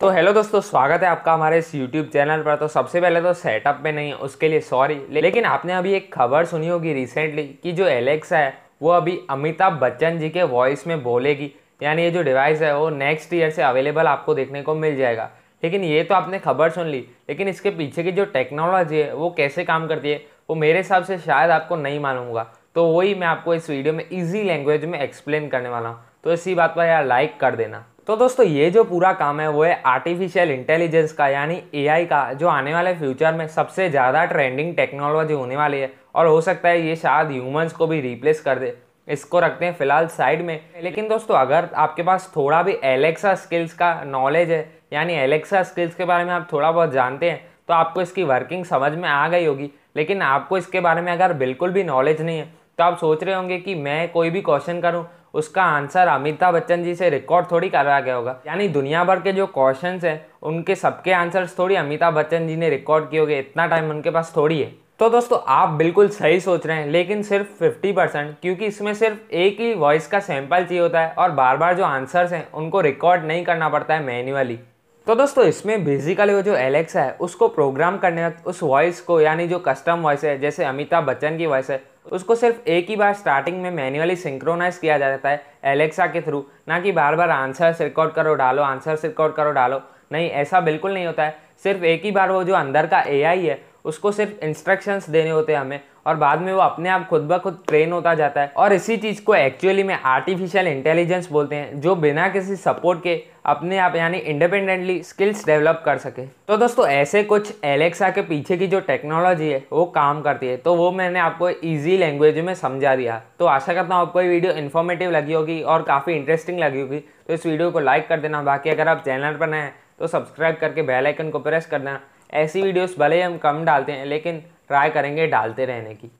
तो हेलो दोस्तों स्वागत है आपका हमारे इस यूट्यूब चैनल पर तो सबसे पहले तो सेटअप में नहीं है उसके लिए सॉरी लेकिन आपने अभी एक खबर सुनी होगी रिसेंटली कि जो एलेक्सा है वो अभी अमिताभ बच्चन जी के वॉइस में बोलेगी यानी ये जो डिवाइस है वो नेक्स्ट ईयर से अवेलेबल आपको देखने को मिल जाएगा लेकिन ये तो आपने खबर सुन ली लेकिन इसके पीछे की जो टेक्नोलॉजी है वो कैसे काम करती है वो मेरे हिसाब से शायद आपको नहीं मालूम तो वही मैं आपको इस वीडियो में ईजी लैंग्वेज में एक्सप्लेन करने वाला हूँ तो इसी बात पर यार लाइक कर देना तो दोस्तों ये जो पूरा काम है वो है आर्टिफिशियल इंटेलिजेंस का यानी एआई का जो आने वाले फ्यूचर में सबसे ज़्यादा ट्रेंडिंग टेक्नोलॉजी होने वाली है और हो सकता है ये शायद ह्यूमंस को भी रिप्लेस कर दे इसको रखते हैं फिलहाल साइड में लेकिन दोस्तों अगर आपके पास थोड़ा भी एलेक्सा स्किल्स का नॉलेज है यानी एलेक्सा स्किल्स के बारे में आप थोड़ा बहुत जानते हैं तो आपको इसकी वर्किंग समझ में आ गई होगी लेकिन आपको इसके बारे में अगर बिल्कुल भी नॉलेज नहीं है तो आप सोच रहे होंगे कि मैं कोई भी क्वेश्चन करूं उसका आंसर अमिताभ बच्चन जी से रिकॉर्ड थोड़ी करवाया गया होगा यानी दुनिया भर के जो क्वेश्चन हैं उनके सबके आंसर्स थोड़ी अमिताभ बच्चन जी ने रिकॉर्ड किए होंगे इतना टाइम उनके पास थोड़ी है तो दोस्तों आप बिल्कुल सही सोच रहे हैं लेकिन सिर्फ 50 परसेंट क्योंकि इसमें सिर्फ एक ही वॉइस का सैंपल चाहिए होता है और बार बार जो आंसर्स हैं उनको रिकॉर्ड नहीं करना पड़ता है मैन्युअली तो दोस्तों इसमें बेसिकली वो जो एलेक्सा है उसको प्रोग्राम करने वक्त उस वॉइस को यानी जो कस्टम वॉइस है जैसे अमिताभ बच्चन की वॉइस है उसको सिर्फ एक ही बार स्टार्टिंग में मैन्युअली सिंक्रोनाइज किया जाता है एलेक्सा के थ्रू ना कि बार बार आंसर्स रिकॉर्ड करो डालो आंसर्स रिकॉर्ड करो डालो नहीं ऐसा बिल्कुल नहीं होता है सिर्फ एक ही बार वो जो अंदर का ए है उसको सिर्फ इंस्ट्रक्शंस देने होते हैं हमें और बाद में वो अपने आप खुद ब खुद ट्रेन होता जाता है और इसी चीज़ को एक्चुअली में आर्टिफिशियल इंटेलिजेंस बोलते हैं जो बिना किसी सपोर्ट के अपने आप यानी इंडिपेंडेंटली स्किल्स डेवलप कर सके तो दोस्तों ऐसे कुछ एलेक्सा के पीछे की जो टेक्नोलॉजी है वो काम करती है तो वो मैंने आपको ईजी लैंग्वेज में समझा दिया तो आशा करता हूँ आपको ये वीडियो इन्फॉर्मेटिव लगी होगी और काफ़ी इंटरेस्टिंग लगी होगी तो इस वीडियो को लाइक कर देना बाकी अगर आप चैनल पर नए हैं तो सब्सक्राइब करके बेल आइकन को प्रेस करना ऐसी वीडियोस भले ही हम कम डालते हैं लेकिन ट्राई करेंगे डालते रहने की